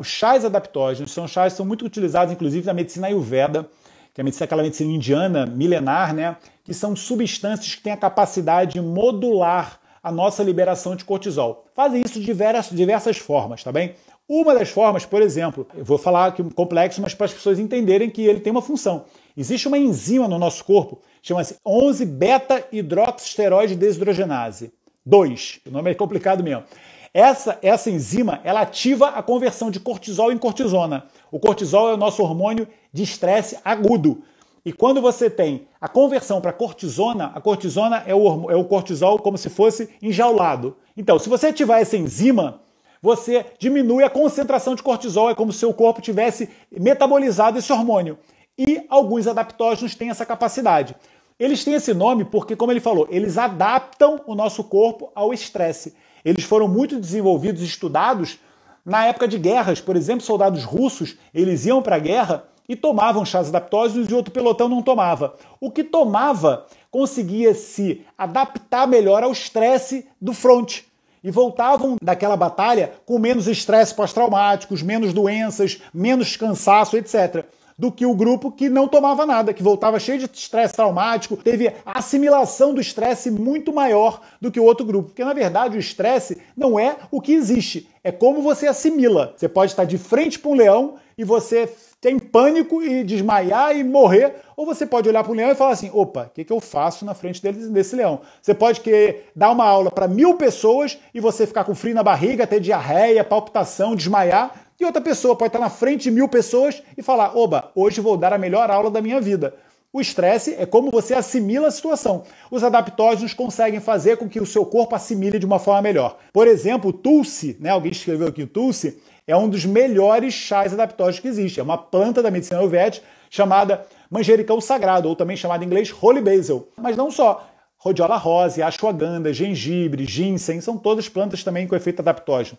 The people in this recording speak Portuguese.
Os chás adaptógenos são chás que são muito utilizados, inclusive, na medicina ayurveda, que é medicina, aquela medicina indiana milenar, né? Que são substâncias que têm a capacidade de modular a nossa liberação de cortisol. Fazem isso de diversas, diversas formas, tá bem? Uma das formas, por exemplo, eu vou falar aqui um complexo, mas para as pessoas entenderem que ele tem uma função. Existe uma enzima no nosso corpo, chama-se 11-beta-hidroxisteroide desidrogenase. 2. O nome é complicado mesmo. Essa, essa enzima ela ativa a conversão de cortisol em cortisona. O cortisol é o nosso hormônio de estresse agudo. E quando você tem a conversão para cortisona, a cortisona é o, é o cortisol como se fosse enjaulado. Então, se você ativar essa enzima, você diminui a concentração de cortisol, é como se o corpo tivesse metabolizado esse hormônio. E alguns adaptógenos têm essa capacidade. Eles têm esse nome porque, como ele falou, eles adaptam o nosso corpo ao estresse. Eles foram muito desenvolvidos, e estudados na época de guerras. Por exemplo, soldados russos, eles iam para a guerra e tomavam chás adaptósicos e outro pelotão não tomava. O que tomava conseguia se adaptar melhor ao estresse do fronte e voltavam daquela batalha com menos estresse pós-traumáticos, menos doenças, menos cansaço, etc do que o grupo que não tomava nada, que voltava cheio de estresse traumático, teve assimilação do estresse muito maior do que o outro grupo. Porque, na verdade, o estresse não é o que existe, é como você assimila. Você pode estar de frente para um leão e você tem pânico e desmaiar e morrer, ou você pode olhar para o leão e falar assim: opa, o que, que, eu faço na frente dele, desse leão? Você pode querer dar uma aula para mil pessoas e você ficar com frio na barriga, ter diarreia, palpitação, desmaiar, e outra pessoa pode estar na frente de mil pessoas e falar: oba, hoje vou dar a melhor aula da minha vida. O estresse é como você assimila a situação. Os adaptógenos conseguem fazer com que o seu corpo assimile de uma forma melhor. Por exemplo, o Tulsi, né? alguém escreveu aqui o Tulsi, é um dos melhores chás adaptógenos que existe. É uma planta da medicina ayurvédica chamada manjericão sagrado, ou também chamada em inglês holy basil. Mas não só. Rodiola rosa, ashwagandha, gengibre, ginseng, são todas plantas também com efeito adaptógeno.